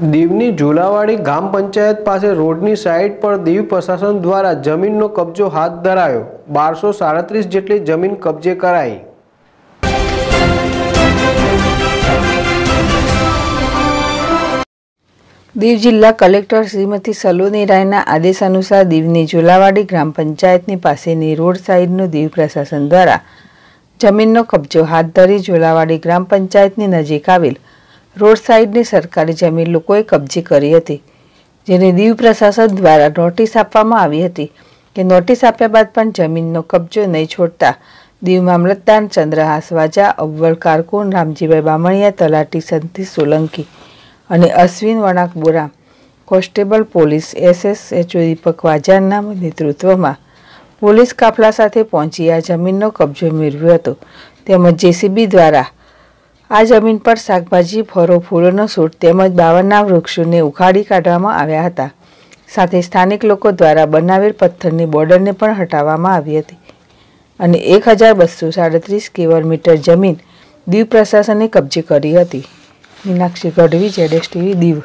દીવની ઝુલાવાડી ગામ પંચાયત પાસે રોડની સાઇડ પર દીવ પ્રશાસન દ્વારા જમીનનો કબજો હાથ ધરાયો બારસો સાડત્રીસ જેટલી જમીન કબજે કરાઈ દીવ જિલ્લા કલેક્ટર શ્રીમતી સલોની રાયના આદેશ અનુસાર દીવની ઝુલાવાડી ગ્રામ પંચાયતની પાસેની રોડ સાઇડનું દીવ પ્રશાસન દ્વારા જમીનનો કબજો હાથ ધરી ઝુલાવાડી ગ્રામ પંચાયતની નજીક આવેલ રોડ સાઇડની સરકારી જમીન લોકોએ કબજી કરી હતી જેને દીવ પ્રશાસન દ્વારા નોટિસ આપવામાં આવી હતી કે નોટિસ આપ્યા બાદ પણ જમીનનો કબજો નહીં છોડતા દીવ મામલતદાર ચંદ્રહાસ વાજા અવ્વલ કારકુન રામજીભાઈ બામણિયા તલાટી સંતી સોલંકી અને Ashwin Vanakbara constable police SSHO Deepak વાજાના નેતૃત્વમાં પોલીસ કાફલા સાથે પહોંચી આ જમીનનો કબજો મેળવ્યો હતો તેમજ જેસીબી દ્વારા આ જમીન પર શાકભાજી ફળો ફૂલોનો સૂટ તેમજ બાવનના વૃક્ષોને ઉખાડી કાઢવામાં આવ્યા હતા સાથે સ્થાનિક લોકો દ્વારા બનાવેલ પથ્થરની બોર્ડરને પણ હટાવવામાં આવી હતી અને એક હજાર બસો સાડત્રીસ મીટર જમીન દીવ પ્રશાસને કબજે કરી હતી મીનાક્ષી ગઢવી જેડેશ ટીવી દીવ